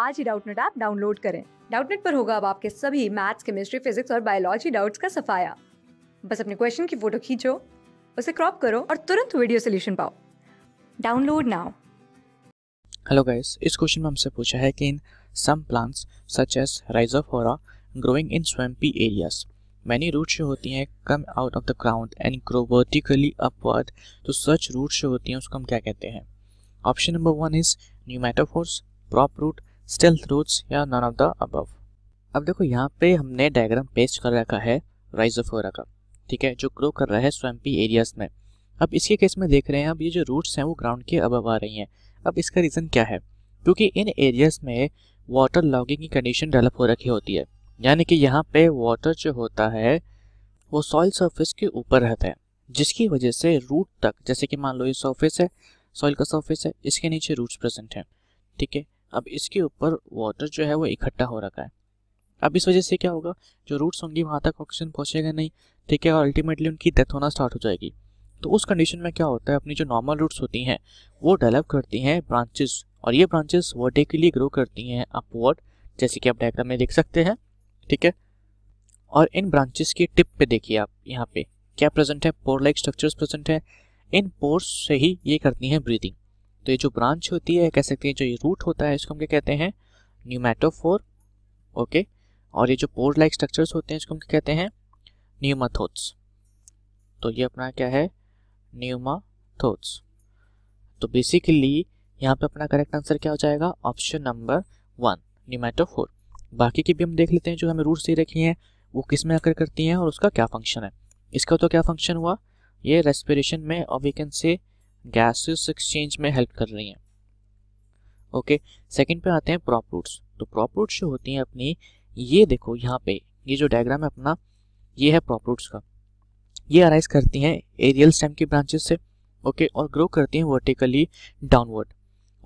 आज ही Doubtnut app download करें डाउटनेट पर होगा अब आपके सभी मैथ्स केमिस्ट्री फिजिक्स और बायोलॉजी डाउट्स का सफाया बस अपने क्वेश्चन की फोटो खींचो उसे क्रॉप करो और तुरंत वीडियो सोल्यूशन पाओ डाउनलोड नाउ हेलो गाइस इस क्वेश्चन में हमसे पूछा है कि in some plants such as Rhizophora growing in swampy areas many root जो होती हैं come out of the ground and grow vertically upward तो सच रूट जो होती हैं उसको हम क्या कहते हैं option number one is pneumatophores prop root stilt roots या नन ऑफ द अबव अब देखो यहाँ पे हमने डायग्राम पेस्ट कर रखा है राइजोफोरा का ठीक है जो ग्रो कर रहा है स्वैम्पी एरियाज में अब इसके केस में देख रहे हैं अब ये जो रूट्स हैं वो ग्राउंड के अबव आ रही हैं अब इसका रीज़न क्या है क्योंकि इन एरियाज में वाटर लॉगिंग की कंडीशन डेवलप हो रखी होती है यानी कि यहाँ पे वाटर जो होता है वो सॉइल सरफेस के ऊपर रहता है जिसकी वजह से रूट तक जैसे कि मान लो ये सरफेस है सॉइल का सरफेस है इसके नीचे रूट्स प्रेजेंट हैं ठीक है अब इसके ऊपर वाटर जो है वो इकट्ठा हो रखा है अब इस वजह से क्या होगा जो रूट्स होंगी वहाँ तक ऑक्सीजन पहुँचेगा नहीं ठीक है और अल्टीमेटली उनकी डेथ होना स्टार्ट हो जाएगी तो उस कंडीशन में क्या होता है अपनी जो नॉर्मल रूट्स होती हैं वो डेवलप करती हैं ब्रांचेस और ये ब्रांचेस वर्टिकली ग्रो करती हैं अपवर्ड जैसे कि आप डायग्राम में देख सकते हैं ठीक है और इन ब्रांचेस की टिप पे देखिए आप यहाँ पे क्या प्रेजेंट है पोर लाइक स्ट्रक्चर्स प्रेजेंट है इन पोर्स से ही ये करती हैं ब्रीथिंग तो ये जो ब्रांच होती है कह सकते हैं जो ये रूट होता है इसको हम क्या कहते हैं न्यूमेटोफोर ओके और ये जो पोर लाइक स्ट्रक्चर्स होते हैं इसको हम क्या कहते हैं न्यूमाथोट्स तो ये अपना क्या है न्यूमाथोट्स तो बेसिकली यहाँ पे अपना करेक्ट आंसर क्या हो जाएगा ऑप्शन नंबर वन फोर बाकी की भी हम देख लेते हैं जो हमें रूट्स दे रखी हैं वो किस में आकर करती हैं और उसका क्या फंक्शन है इसका तो क्या फंक्शन हुआ ये रेस्पिरेशन में और we can say gaseous exchange में हेल्प कर रही हैं ओके सेकंड पे आते हैं प्रॉप रूट्स तो प्रॉप रूट्स जो होती हैं अपनी ये देखो यहाँ पे ये जो डायग्राम है अपना ये है प्रॉप रूट्स का ये अराइज करती हैं एरियल स्टेम की ब्रांचेस से ओके okay, और ग्रो करती हैं वर्टिकली डाउनवर्ड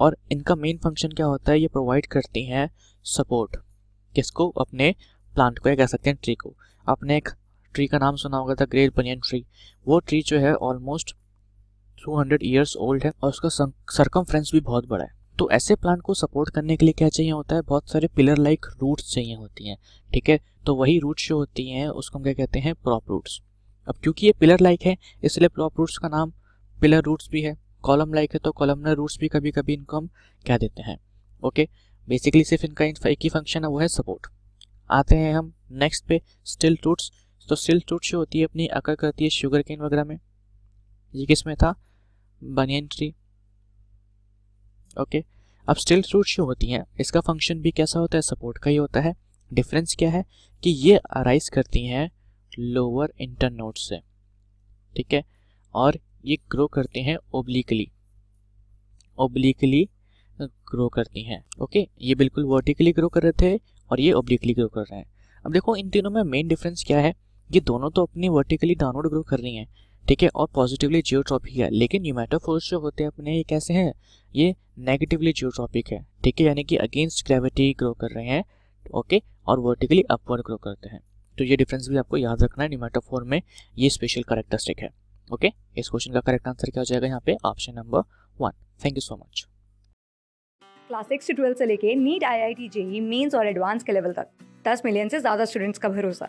और इनका मेन फंक्शन क्या होता है ये प्रोवाइड करती हैं सपोर्ट किसको अपने प्लांट को या कह सकते हैं ट्री को आपने एक ट्री का नाम सुना होगा था ग्रेट बनियन ट्री वो ट्री जो है ऑलमोस्ट 200 ईयर्स ओल्ड है और उसका सरकमफ्रेंस भी बहुत बड़ा है तो ऐसे प्लांट को सपोर्ट करने के लिए क्या चाहिए होता है बहुत सारे पिलर लाइक रूट्स चाहिए होती हैं ठीक है तो वही रूट्स जो होती हैं उसको हम क्या कहते हैं प्रॉप रूट्स अब क्योंकि ये पिलर लाइक है इसलिए प्रॉप रूट्स का नाम पिलर रूट्स भी है कॉलम लाइक है तो कॉलमनर रूट्स भी कभी कभी इनको हम कह देते हैं ओके बेसिकली सिर्फ इनका एक ही फंक्शन है वो है सपोर्ट आते हैं हम नेक्स्ट पे स्टिल रूट्स तो स्टिल रूट्स जो होती है अपनी अकर करती है शुगर केन वगैरह में ये किस में था बनियन ट्री ओके अब स्टिल फ्रूट जो होती हैं इसका फंक्शन भी कैसा होता है सपोर्ट का ही होता है डिफरेंस क्या है कि ये अराइज करती हैं लोअर इंटर नोट से ठीक है और ये ग्रो करते हैं ओब्लिकली ओब्लिकली ग्रो करती हैं ओके ये बिल्कुल वर्टिकली ग्रो कर रहे थे और ये ओब्लिकली ग्रो कर रहे हैं अब देखो इन तीनों में मेन डिफरेंस क्या है ये दोनों तो अपनी वर्टिकली डाउनवर्ड ग्रो कर रही हैं ठीक है और पॉजिटिवली जियोट्रॉपिक है लेकिन न्यूमेटोफोर्स जो होते हैं अपने ये कैसे हैं ये नेगेटिवली जियोट्रॉपिक है ठीक है यानी कि अगेंस्ट ग्रेविटी ग्रो कर रहे हैं ओके और वर्टिकली अपवर्ड ग्रो करते हैं तो ये डिफरेंस भी आपको याद रखना है न्यूमेटोफोर में ये स्पेशल करेक्टरिस्टिक है ओके इस क्वेश्चन का करेक्ट आंसर क्या हो जाएगा यहाँ पे option number one thank you so much class six से ट्वेल्थ से लेके NEET I I T JEE mains और एडवांस के लेवल तक दस मिलियन से ज़्यादा स्टूडेंट्स का भरोसा